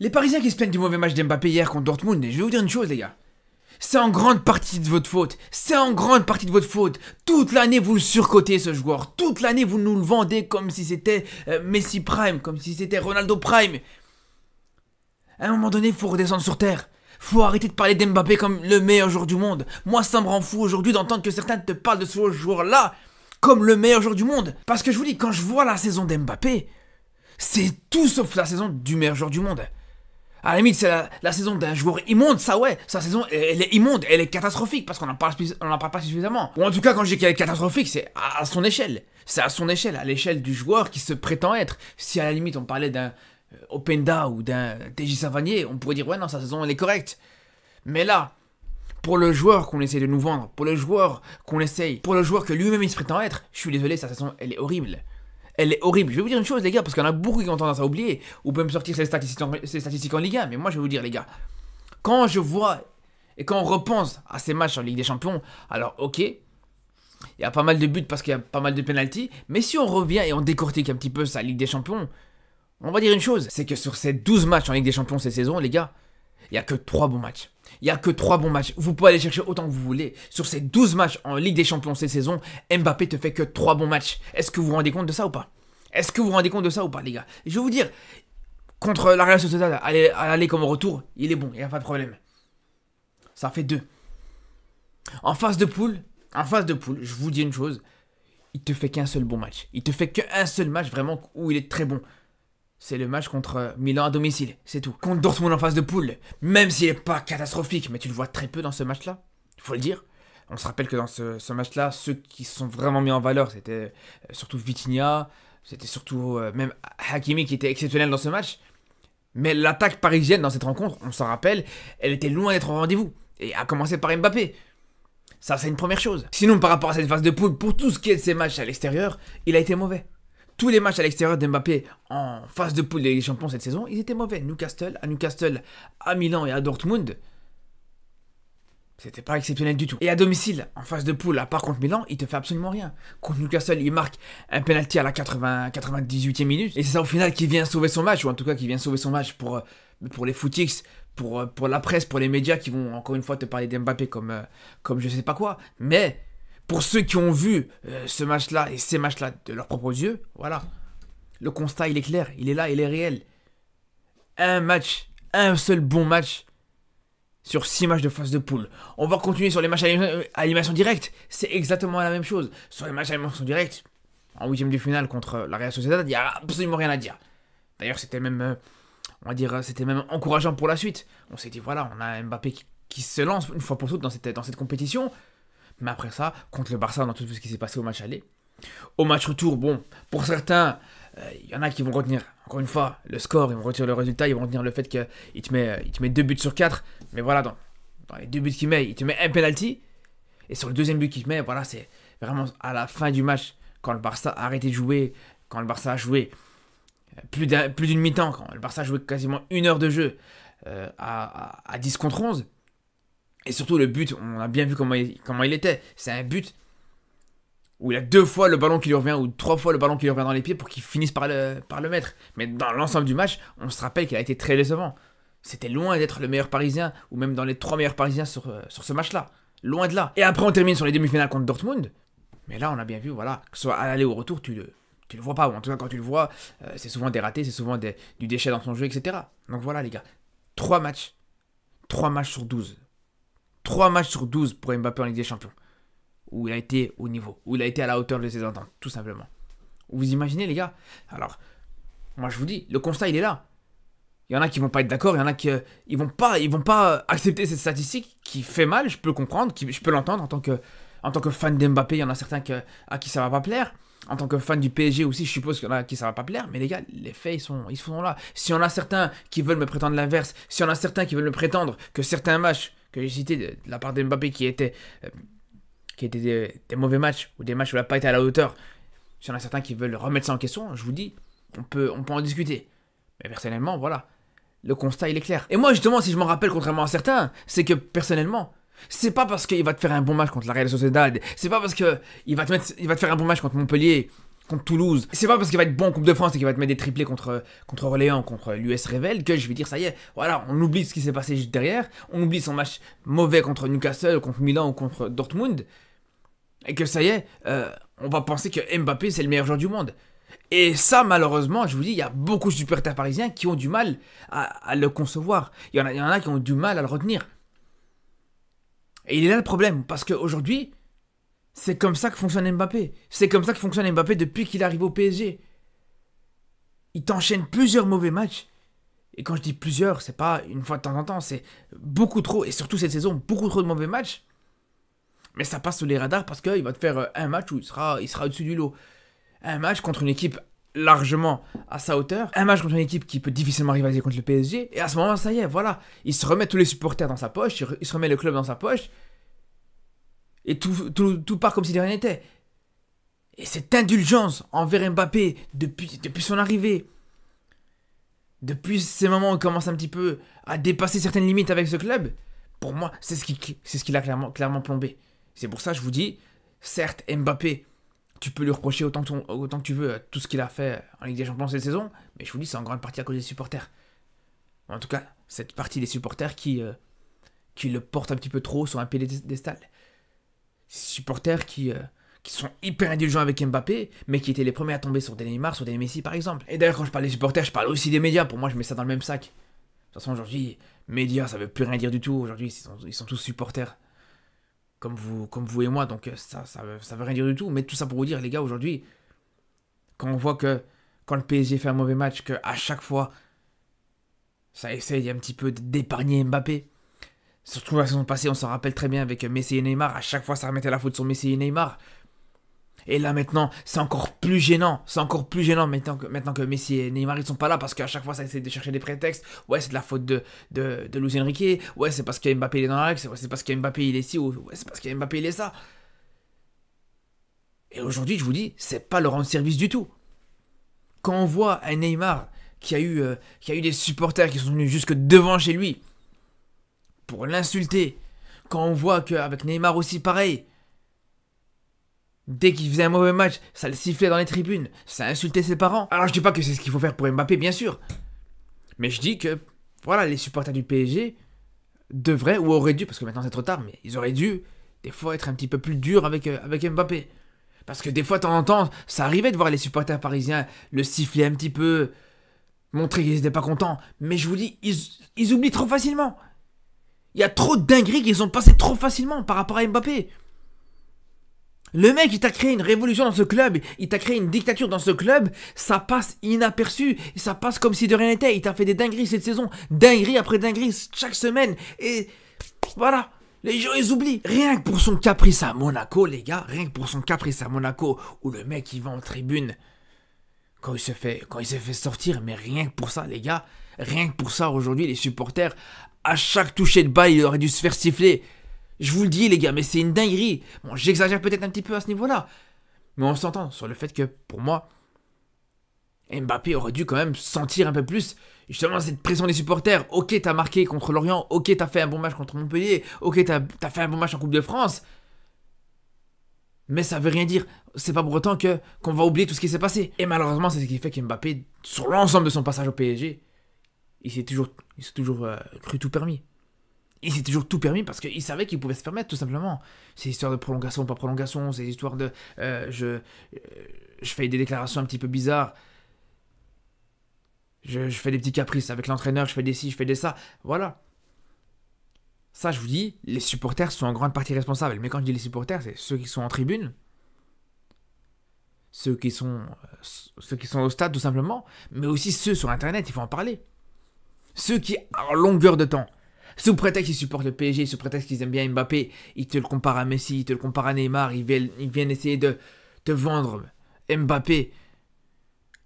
Les Parisiens qui se plaignent du mauvais match d'Mbappé hier contre Dortmund, je vais vous dire une chose les gars. C'est en grande partie de votre faute. C'est en grande partie de votre faute. Toute l'année, vous le surcotez, ce joueur. Toute l'année, vous nous le vendez comme si c'était euh, Messi Prime, comme si c'était Ronaldo Prime. À un moment donné, il faut redescendre sur terre. Faut arrêter de parler d'Mbappé comme le meilleur joueur du monde. Moi, ça me rend fou aujourd'hui d'entendre que certains te parlent de ce joueur-là comme le meilleur joueur du monde. Parce que je vous dis, quand je vois la saison d'Mbappé, c'est tout sauf la saison du meilleur joueur du monde. À la limite, c'est la, saison d'un joueur immonde, ça ouais. Sa saison, elle, est immonde, elle est catastrophique parce qu'on n'en parle, on pas suffisamment. Ou en tout cas, quand je dis qu'elle est catastrophique, c'est à, son échelle. C'est à son échelle, à l'échelle du joueur qui se prétend être. Si à la limite on parlait d'un euh, Openda ou d'un TJ Savanier, on pourrait dire ouais non, sa saison elle est correcte. Mais là, pour le joueur qu'on essaie de nous vendre, pour le joueur qu'on essaye, pour le joueur que lui-même il se prétend être, je suis désolé, sa saison elle est horrible elle est horrible. Je vais vous dire une chose, les gars, parce qu'on a beaucoup qui ont tendance à oublier, ou peut me sortir ces statistiques, en, statistiques en Ligue 1, mais moi je vais vous dire, les gars, quand je vois et quand on repense à ces matchs en Ligue des Champions, alors ok, il y a pas mal de buts parce qu'il y a pas mal de penalties, mais si on revient et on décortique un petit peu sa Ligue des Champions, on va dire une chose, c'est que sur ces 12 matchs en Ligue des Champions cette saison, les gars, il n'y a que 3 bons matchs. Il n'y a que trois bons matchs. Vous pouvez aller chercher autant que vous voulez. Sur ces 12 matchs en Ligue des Champions cette saison, Mbappé te fait que trois bons matchs. Est-ce que vous vous rendez compte de ça ou pas Est-ce que vous vous rendez compte de ça ou pas, les gars Je vais vous dire, contre la Real à aller, comme au retour, il est bon, il n'y a pas de problème. Ça fait deux. En phase de poule, en phase de poule, je vous dis une chose, il te fait qu'un seul bon match. Il te fait qu'un seul match vraiment où il est très bon c'est le match contre euh, Milan à domicile, c'est tout. Contre Dortmund en phase de poule, même s'il n'est pas catastrophique, mais tu le vois très peu dans ce match-là, il faut le dire. On se rappelle que dans ce, match-là, ceux qui se sont vraiment mis en valeur, c'était euh, surtout Vitinha, c'était surtout euh, même Hakimi qui était exceptionnel dans ce match. Mais l'attaque parisienne dans cette rencontre, on s'en rappelle, elle était loin d'être au rendez-vous. Et à commencer par Mbappé. Ça, c'est une première chose. Sinon, par rapport à cette phase de poule, pour tout ce qui est de ces matchs à l'extérieur, il a été mauvais tous les matchs à l'extérieur d'Mbappé en phase de poule des champions cette saison, ils étaient mauvais. Newcastle, à Newcastle, à Milan et à Dortmund, c'était pas exceptionnel du tout. Et à domicile, en phase de poule, à part contre Milan, il te fait absolument rien. Contre Newcastle, il marque un penalty à la 98e minute. Et c'est ça au final qui vient sauver son match, ou en tout cas qui vient sauver son match pour, euh, pour les footix, pour, euh, pour la presse, pour les médias qui vont encore une fois te parler d'Mbappé comme, euh, comme je sais pas quoi. Mais pour ceux qui ont vu euh, ce match-là et ces matchs-là de leurs propres yeux, voilà. Le constat, il est clair, il est là, il est réel. Un match, un seul bon match sur 6 matchs de phase de poule. On va continuer sur les matchs à euh, animation directe. C'est exactement la même chose. Sur les matchs à animation directe, en huitième de finale contre la Real Sociedad, il n'y a absolument rien à dire. D'ailleurs, c'était même, euh, on va dire, c'était même encourageant pour la suite. On s'est dit, voilà, on a Mbappé qui, qui, se lance une fois pour toutes dans cette, dans cette compétition. Mais après ça, contre le Barça, dans tout ce qui s'est passé au match aller. Au match retour, bon, pour certains, il euh, y en a qui vont retenir, encore une fois, le score, ils vont retenir le résultat, ils vont retenir le fait qu'il te, met, euh, te met deux buts sur quatre. Mais voilà, dans, les deux buts qu'il met, il te met un penalty. Et sur le deuxième but qu'il met, voilà, c'est vraiment à la fin du match, quand le Barça a arrêté de jouer, quand le Barça a joué euh, plus d'une mi-temps, quand le Barça a joué quasiment une heure de jeu à 10 contre 11 et surtout, le but, on a bien vu comment il, comment il était. C'est un but où il a deux fois le ballon qui lui revient, ou trois fois le ballon qui lui revient dans les pieds pour qu'il finisse par le, par le mettre. Mais dans l'ensemble du match, on se rappelle qu'il a été très décevant. C'était loin d'être le meilleur Parisien, ou même dans les trois meilleurs Parisiens sur, euh, sur ce match-là. Loin de là. Et après, on termine sur les demi-finales contre Dortmund. Mais là, on a bien vu, voilà, que ce soit à l'aller ou au retour, tu le, tu le vois pas. Ou en tout cas, quand tu le vois, euh, c'est souvent des ratés, c'est souvent du déchet dans son jeu, etc. Donc voilà, les gars. Trois matchs. Trois matchs sur douze 3 matchs sur 12 pour Mbappé en Ligue des Champions. Où il a été au niveau, où il a été à la hauteur de ses ententes, tout simplement. Vous imaginez, les gars Alors, moi je vous dis, le constat il est là. Il y en a qui vont pas être d'accord, il y en a qui euh, ils vont pas, ils vont pas euh, accepter cette statistique qui fait mal. Je peux comprendre, je peux l'entendre en tant que, en tant que fan d'Mbappé. Il y en a certains que, à qui ça va pas plaire. En tant que fan du PSG aussi, je suppose qu'il y en a qui ça va pas plaire. Mais les gars, les faits ils sont, ils sont là. Si on a certains qui veulent me prétendre l'inverse, si on a certains qui veulent me prétendre que certains matchs Félicité de, la part de Mbappé qui était, euh, qui était des, mauvais matchs ou des matchs où il n'a pas été à la hauteur, s'il y en a certains qui veulent remettre ça en question, je vous dis, on peut, on peut en discuter. Mais personnellement, voilà, le constat il est clair. Et moi justement, si je m'en rappelle contrairement à certains, c'est que personnellement, c'est pas parce qu'il va te faire un bon match contre la Real Sociedad, c'est pas parce qu'il va va te faire un bon match contre Montpellier contre Toulouse. C'est pas parce qu'il va être bon en Coupe de France et qu'il va te mettre des triplés contre, contre Orléans, contre l'US Revel, que je vais dire ça y est, voilà, on oublie ce qui s'est passé juste derrière, on oublie son match mauvais contre Newcastle, contre Milan ou contre Dortmund, et que ça y est, euh, on va penser que Mbappé c'est le meilleur joueur du monde. Et ça, malheureusement, je vous dis, il y a beaucoup de supporters parisiens qui ont du mal à, le concevoir. Il y, en a, il y en a qui ont du mal à le retenir. Et il est là le problème, parce qu'aujourd'hui, c'est comme ça que fonctionne Mbappé. C'est comme ça que fonctionne Mbappé depuis qu'il arrive au PSG. Il t'enchaîne plusieurs mauvais matchs. Et quand je dis plusieurs, c'est pas une fois de temps en temps, c'est beaucoup trop, et surtout cette saison, beaucoup trop de mauvais matchs. Mais ça passe sous les radars parce qu'il va te faire euh, un match où il sera, il sera au-dessus du lot. Un match contre une équipe largement à sa hauteur. Un match contre une équipe qui peut difficilement rivaliser contre le PSG. Et à ce moment-là, ça y est, voilà. Il se remet tous les supporters dans sa poche, il se remet le club dans sa poche et tout, tout, part comme si de rien n'était. Et cette indulgence envers Mbappé depuis, depuis son arrivée, depuis ces moments où il commence un petit peu à dépasser certaines limites avec ce club, pour moi, c'est ce qui, c'est ce qui l'a clairement, clairement plombé. C'est pour ça que je vous dis, certes, Mbappé, tu peux lui reprocher autant que, autant que tu veux tout ce qu'il a fait en Ligue des Champions cette saison, mais je vous dis, c'est en grande partie à cause des supporters. En tout cas, cette partie des supporters qui, euh, qui le portent un petit peu trop sur un piédestal ces supporters qui, euh, qui sont hyper indulgents avec Mbappé, mais qui étaient les premiers à tomber sur des Neymar, sur des Messi par exemple. Et d'ailleurs, quand je parle des supporters, je parle aussi des médias. Pour moi, je mets ça dans le même sac. De toute façon, aujourd'hui, médias, ça veut plus rien dire du tout. Aujourd'hui, ils, ils sont, tous supporters. Comme vous, comme vous et moi, donc euh, ça, ça, veut, ça veut rien dire du tout. Mais tout ça pour vous dire, les gars, aujourd'hui, quand on voit que quand le PSG fait un mauvais match, que à chaque fois, ça essaye un petit peu d'épargner Mbappé, Surtout la saison passée, on s'en rappelle très bien avec Messi et Neymar. À chaque fois, ça remettait la faute sur Messi et Neymar. Et là maintenant, c'est encore plus gênant. C'est encore plus gênant maintenant que, maintenant que Messi et Neymar ils sont pas là parce qu'à chaque fois ça essaie de chercher des prétextes. Ouais, c'est de la faute de, de, de Ouais, c'est parce qu'il Mbappé est dans la ouais, c'est parce qu'il Mbappé il est ci. ouais, c'est parce qu'il Mbappé il est ça. Et aujourd'hui, je vous dis, c'est pas le rendre service du tout. Quand on voit un Neymar qui a eu, euh, qui a eu des supporters qui sont venus jusque devant chez lui pour l'insulter. Quand on voit qu'avec Neymar aussi pareil, Dès qu'il faisait un mauvais match, ça le sifflait dans les tribunes, ça insultait ses parents. Alors je dis pas que c'est ce qu'il faut faire pour Mbappé, bien sûr. Mais je dis que, voilà, les supporters du PSG devraient ou auraient dû, parce que maintenant c'est trop tard, mais ils auraient dû, des fois, être un petit peu plus durs avec, euh, avec Mbappé. Parce que des fois, de temps en temps, ça arrivait de voir les supporters parisiens le siffler un petit peu, montrer qu'ils n'étaient pas contents. Mais je vous dis, ils oublient trop facilement. Il y a trop de dingueries qu'ils ont passé trop facilement par rapport à Mbappé. Le mec, il t'a créé une révolution dans ce club, il t'a créé une dictature dans ce club, ça passe inaperçu, ça passe comme si de rien n'était, il t'a fait des dingueries cette saison, dingueries après dingueries, chaque semaine, et voilà, les gens ils oublient. Rien que pour son caprice à Monaco, les gars, rien que pour son caprice à Monaco, où le mec il va en tribune, quand il se fait, quand il se fait sortir, mais rien que pour ça, les gars, rien que pour ça, aujourd'hui, les supporters à chaque toucher de balle, il aurait dû se faire siffler. Je vous le dis, les gars, mais c'est une dinguerie. Bon, j'exagère peut-être un petit peu à ce niveau-là. Mais on s'entend sur le fait que, pour moi, Mbappé aurait dû quand même sentir un peu plus justement cette pression des supporters. Ok, t'as marqué contre Lorient, ok, t'as fait un bon match contre Montpellier, ok, t'as as fait un bon match en Coupe de France. Mais ça veut rien dire. C'est pas pour autant que qu'on va oublier tout ce qui s'est passé. Et malheureusement, c'est ce qui fait qu'Mbappé, sur l'ensemble de son passage au PSG, il s'est toujours, il s'est toujours euh, cru tout permis. Il s'est toujours tout permis parce qu'il savait qu'il pouvait se permettre, tout simplement. Ces histoires de prolongation, pas prolongation, ces histoires de euh, je, euh, je fais des déclarations un petit peu bizarres. Je, fais des petits caprices avec l'entraîneur, je fais des ci, je fais des ça. Voilà. Ça, je vous dis, les supporters sont en grande partie responsables. Mais quand je dis les supporters, c'est ceux qui sont en tribune, ceux qui sont, ceux qui sont au stade, tout simplement, mais aussi ceux sur Internet, il faut en parler. Ceux qui, en longueur de temps, sous prétexte qu'ils supportent le PSG, sous prétexte qu'ils aiment bien Mbappé, ils te le comparent à Messi, ils te le comparent à Neymar, ils viennent, essayer de te vendre Mbappé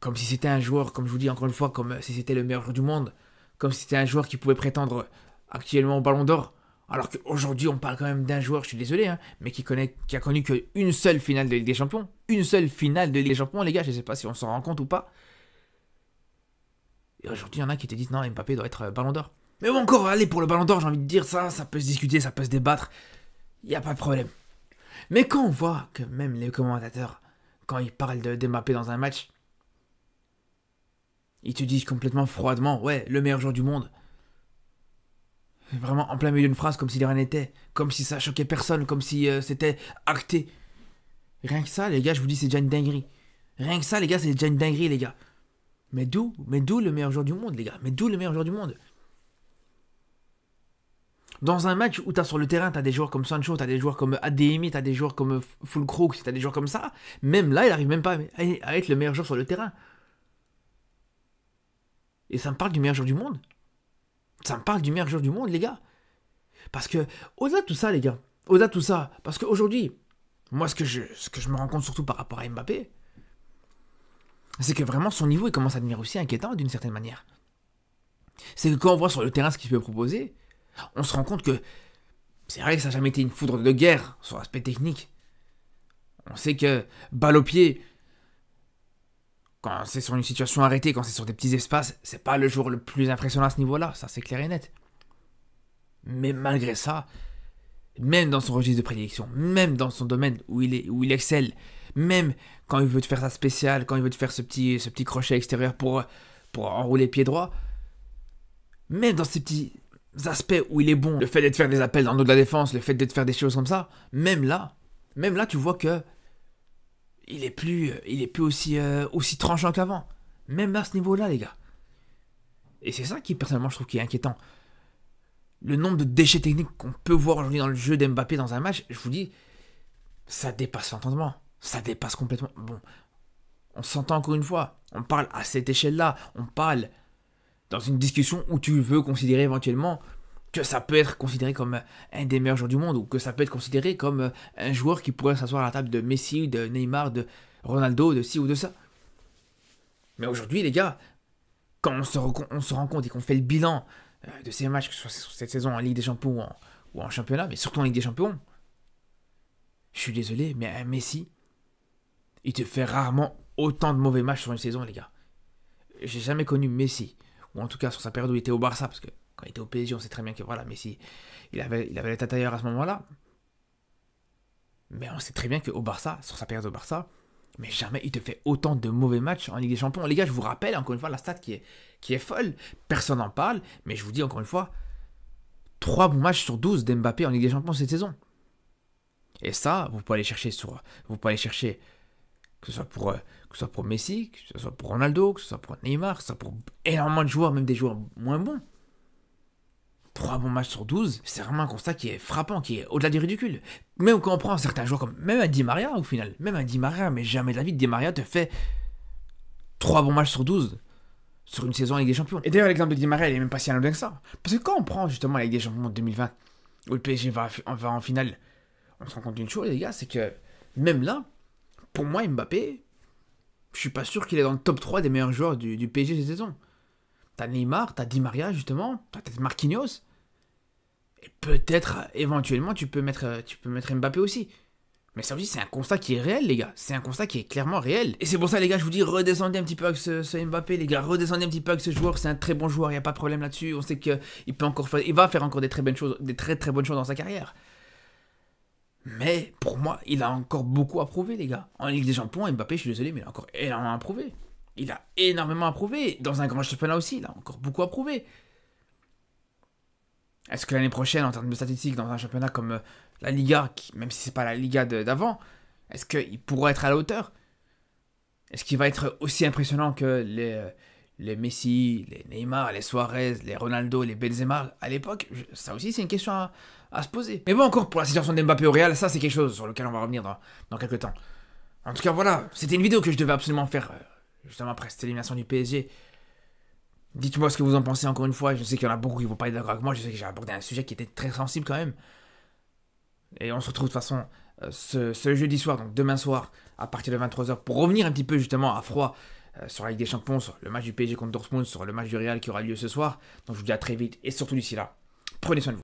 comme si c'était un joueur, comme je vous dis encore une fois, comme euh, si c'était le meilleur joueur du monde, comme si c'était un joueur qui pouvait prétendre actuellement au Ballon d'Or. Alors qu'aujourd'hui, on parle quand même d'un joueur, je suis désolé, hein, mais qui, connaît, qui a connu qu'une seule finale de Ligue des Champions. Une seule finale de Ligue des Champions, les gars, je ne sais pas si on s'en rend compte ou pas. Et aujourd'hui, il y en a qui te disent non, Mbappé doit être euh, Ballon d'Or. Mais bon, encore, allez, pour le Ballon d'Or, j'ai envie de dire ça, ça peut se discuter, ça peut se débattre. Il n'y a pas de problème. Mais quand on voit que même les commentateurs, quand ils parlent de Mbappé dans un match, ils te disent complètement froidement, ouais, le meilleur joueur du monde. Vraiment en plein milieu d'une phrase, comme si rien n'était, comme si ça choquait personne, comme si euh, c'était acté. Rien que ça, les gars, je vous dis, c'est déjà une dinguerie. Rien que ça, les gars, c'est déjà une dinguerie, les gars. Mais d'où Mais d'où le meilleur joueur du monde, les gars Mais d'où le meilleur joueur du monde Dans un match où as sur le terrain, t'as des joueurs comme Sancho, t'as des joueurs comme ADMI, t'as des joueurs comme Full Crooks, t'as des joueurs comme ça, même là, il n'arrive même pas à être le meilleur joueur sur le terrain. Et ça me parle du meilleur joueur du monde. Ça me parle du meilleur joueur du monde, les gars. Parce que, au-delà de tout ça, les gars, au-delà de tout ça, parce qu'aujourd'hui, moi, ce que, je, ce que je me rends compte surtout par rapport à Mbappé, c'est que vraiment son niveau il commence à devenir aussi inquiétant d'une certaine manière. C'est que quand on voit sur le terrain ce qu'il peut proposer, on se rend compte que c'est vrai que ça n'a jamais été une foudre de guerre sur l'aspect technique. On sait que balle au pied, quand c'est sur une situation arrêtée, quand c'est sur des petits espaces, c'est pas le jour le plus impressionnant à ce niveau-là, ça c'est clair et net. Mais malgré ça, même dans son registre de prédilection, même dans son domaine où il, est, où il excelle, même quand il veut te faire ça spécial, quand il veut te faire ce petit, ce petit crochet extérieur pour, pour enrouler pied droit. Même dans ces petits aspects où il est bon, le fait d'être faire des appels dans le dos de la défense, le fait d'être faire des choses comme ça, même là, même là, tu vois que il est plus, il est plus aussi, euh, aussi tranchant qu'avant. Même à ce niveau-là, les gars. Et c'est ça qui, personnellement, je trouve qui est inquiétant. Le nombre de déchets techniques qu'on peut voir aujourd'hui dans le jeu d'Mbappé dans un match, je vous dis, ça dépasse l'entendement ça dépasse complètement. Bon, on s'entend encore une fois, on parle à cette échelle-là, on parle dans une discussion où tu veux considérer éventuellement que ça peut être considéré comme euh, un des meilleurs joueurs du monde ou que ça peut être considéré comme euh, un joueur qui pourrait s'asseoir à la table de Messi, de Neymar, de Ronaldo, de ci ou de ça. Mais aujourd'hui, les gars, quand on se, rend compte et qu'on fait le bilan euh, de ces matchs, que ce soit cette saison en Ligue des Champions ou en, ou en championnat, mais surtout en Ligue des Champions, je suis désolé, mais un Messi, il te fait rarement autant de mauvais matchs sur une saison, les gars. J'ai jamais connu Messi, ou en tout cas sur sa période où il était au Barça, parce que quand il était au PSG, on sait très bien que voilà, Messi, il avait, il avait l'état à ce moment-là. Mais on sait très bien qu'au Barça, sur sa période au Barça, mais jamais il te fait autant de mauvais matchs en Ligue des Champions. Les gars, je vous rappelle encore une fois la stat qui est, qui est folle. Personne n'en parle, mais je vous dis encore une fois, 3 bons matchs sur 12 d'Mbappé en Ligue des Champions cette saison. Et ça, vous pouvez aller chercher sur. Vous pouvez aller chercher que ce soit pour, euh, que pour Messi, que ce soit pour Ronaldo, que ce soit pour Neymar, que ce soit pour énormément de joueurs, même des joueurs moins bons. Trois bons matchs sur 12, c'est vraiment un constat qui est frappant, qui est au-delà du ridicule. Même quand on prend certains joueurs comme même un Di Maria au final, même un Di Maria, mais jamais de la vie, Di Maria te fait 3 bons matchs sur 12 sur une saison avec des champions. Et d'ailleurs, l'exemple de Di Maria, il est même pas si anodin que ça. Parce que quand on prend justement avec des champions de 2020, où le PSG va en finale, on se rend compte d'une chose, les gars, c'est que même là, pour moi, Mbappé, je suis pas sûr qu'il est dans le top 3 des meilleurs joueurs du, du PSG cette saison. T'as Neymar, t'as Di Maria justement, t'as peut-être Marquinhos. Et peut-être, euh, éventuellement, tu peux, mettre, euh, tu peux mettre Mbappé aussi. Mais ça aussi, c'est un constat qui est réel, les gars. C'est un constat qui est clairement réel. Et c'est pour ça, les gars, je vous dis, redescendez un petit peu avec ce, Mbappé, les gars. Redescendez un petit peu avec ce joueur. C'est un très bon joueur, il n'y a pas de problème là-dessus. On sait qu'il peut encore faire, il va faire encore des très bonnes choses, des très très bonnes choses dans sa carrière. Mais pour moi, il a encore beaucoup à prouver, les gars. En Ligue des Champions, Mbappé, je suis désolé, mais il a encore énormément à prouver. Il a énormément à prouver. Dans un grand championnat aussi, il a encore beaucoup à prouver. Est-ce que l'année prochaine, en termes de statistiques, dans un championnat comme euh, la Liga, même si c'est pas la Liga d'avant, est-ce qu'il pourra être à la hauteur Est-ce qu'il va être aussi impressionnant que les, euh, les Messi, les Neymar, les Suarez, les Ronaldo, les Benzema à l'époque Ça aussi, c'est une question à, à se poser. Mais bon, encore pour la situation Mbappé au Real, ça c'est quelque chose sur lequel on va revenir dans, quelques temps. En tout cas, voilà, c'était une vidéo que je devais absolument faire, euh, justement après cette élimination du PSG. Dites-moi ce que vous en pensez encore une fois, je sais qu'il y en a beaucoup qui vont pas être d'accord avec moi, je sais que j'ai abordé un sujet qui était très sensible quand même. Et on se retrouve de toute façon euh, ce, jeudi soir, donc demain soir, à partir de 23h, pour revenir un petit peu justement à froid euh, sur la Ligue des Champions, sur le match du PSG contre Dortmund, sur le match du Real qui aura lieu ce soir. Donc je vous dis à très vite et surtout d'ici là, prenez soin de vous.